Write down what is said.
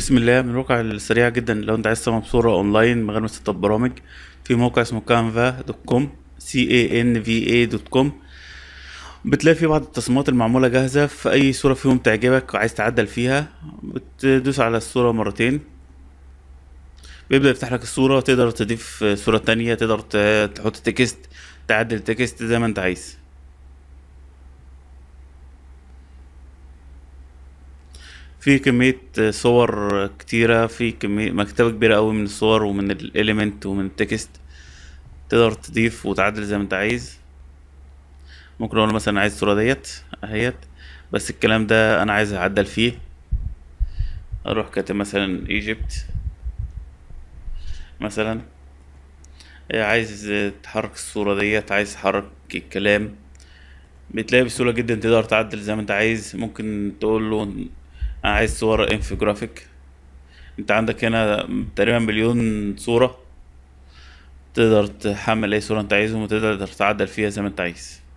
بسم الله من الواقع السريع جدا لو انت عايز تصمم صورة اونلاين من غير ما تسطب برامج في موقع اسمه كانفا دوت كوم سي اي ان في اي دوت كوم بتلاقي فيه بعض التصميمات المعمولة جاهزة في اي صورة فيهم تعجبك وعايز تعدل فيها بتدوس على الصورة مرتين بيبدأ يفتح لك الصورة تقدر تضيف صورة تانية تقدر تحط تكست تعدل تكست زي ما انت عايز في كمية صور كتيرة في كمية مكتبة كبيرة قوي من الصور ومن الاليمنت ومن التكست تقدر تضيف وتعدل زي ما انت عايز ممكن اقول مثلا عايز الصورة ديت اهيت بس الكلام ده انا عايز اعدل فيه اروح كاتب مثلا ايجيبت مثلا إيه، عايز تحرك الصورة ديت عايز تحرك الكلام بتلاقي بسهولة جدا تقدر تعدل زي ما انت عايز ممكن تقول له عايز صور انفوجرافيك انت عندك هنا تقريبا مليون صورة تقدر تحمل اي صورة انت عايزهم وتقدر تعدل فيها زي ما انت عايز